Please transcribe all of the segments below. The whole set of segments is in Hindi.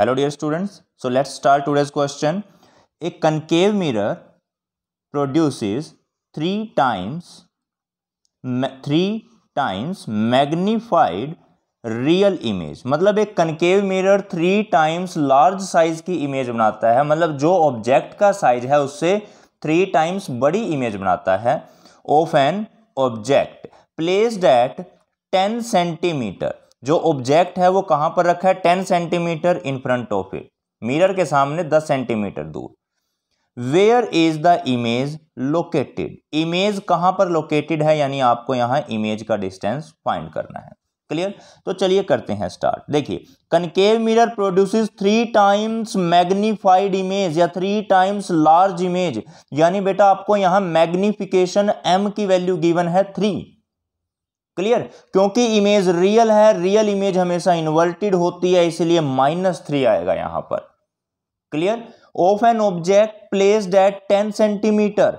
hello dear students so let's start today's question a concave mirror produces three times three times magnified real image मतलब एक concave mirror three times large size की इमेज बनाता है मतलब जो ऑब्जेक्ट का साइज है उससे थ्री टाइम्स बड़ी इमेज बनाता है of an object placed at ten centimetre जो ऑब्जेक्ट है वो कहाँ पर रखा है ten centimetre in front of it mirror के सामने दस सेंटीमीटर दूर where is the image located image कहाँ पर लोकेटेड है यानी आपको यहाँ इमेज का डिस्टेंस फाइंड करना है क्लियर तो चलिए करते हैं स्टार्ट देखिए concave mirror produces three times magnified image या थ्री टाइम्स लार्ज इमेज यानी बेटा आपको यहां मैग्निफिकेशन एम की वैल्यू गिवन है थ्री क्लियर क्योंकि इमेज रियल है रियल इमेज हमेशा इन्वर्टेड होती है इसलिए माइनस थ्री आएगा यहां पर clear of an object placed at ten centimetre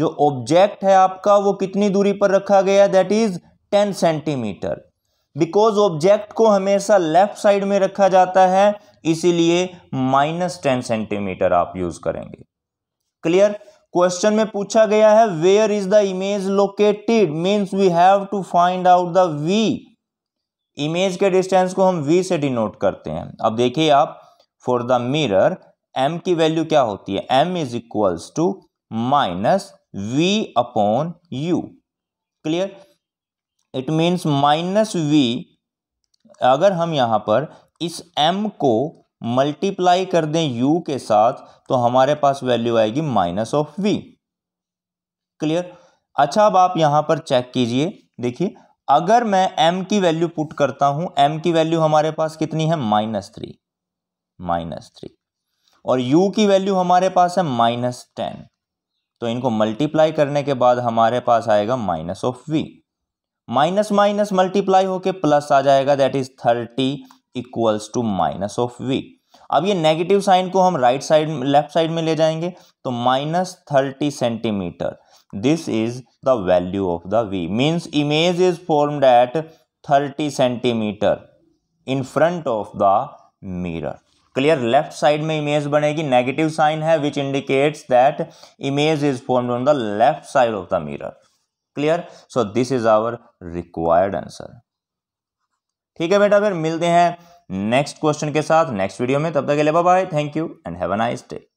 जो ऑब्जेक्ट है आपका वो कितनी दूरी पर रखा गया that is ten centimetre because object को हमेशा लेफ्ट साइड में रखा जाता है इसीलिए माइनस टेन सेंटीमीटर आप यूज करेंगे क्लियर क्वेश्चन में पूछा गया है where is the image located means we have to find out the v image के डिस्टेंस को हम वी से डिनोट करते हैं अब देखिए आप फॉर द मिरर एम की वैल्यू क्या होती है m is equals to minus v upon u clear it means minus v अगर हम यहां पर इस एम को मल्टीप्लाई कर दें यू के साथ तो हमारे पास वैल्यू आएगी माइनस ऑफ वी क्लियर अच्छा अब आप यहां पर चेक कीजिए देखिए अगर मैं m की वैल्यू पुट करता हूं m की वैल्यू हमारे पास कितनी है माइनस थ्री माइनस थ्री और u की वैल्यू हमारे पास है माइनस टेन तो इनको मल्टीप्लाई करने के बाद हमारे पास आएगा minus of v minus minus multiply होके प्लस आ जाएगा that is thirty equals to minus of v अब ये नेगेटिव साइन को हम राइट साइड लेफ्ट साइड में ले जाएंगे तो minus thirty centimetre this is the value of the v means image is formed at thirty centimetre in front of the mirror clear left side में इमेज बनेगी नेगेटिव साइन है which indicates that image is formed on the left side of the mirror clear so this is our required answer ठीक है बेटा फिर मिलते हैं नेक्स्ट क्वेश्चन के साथ नेक्स्ट वीडियो में तब तक के लिए bye thank you and have a nice day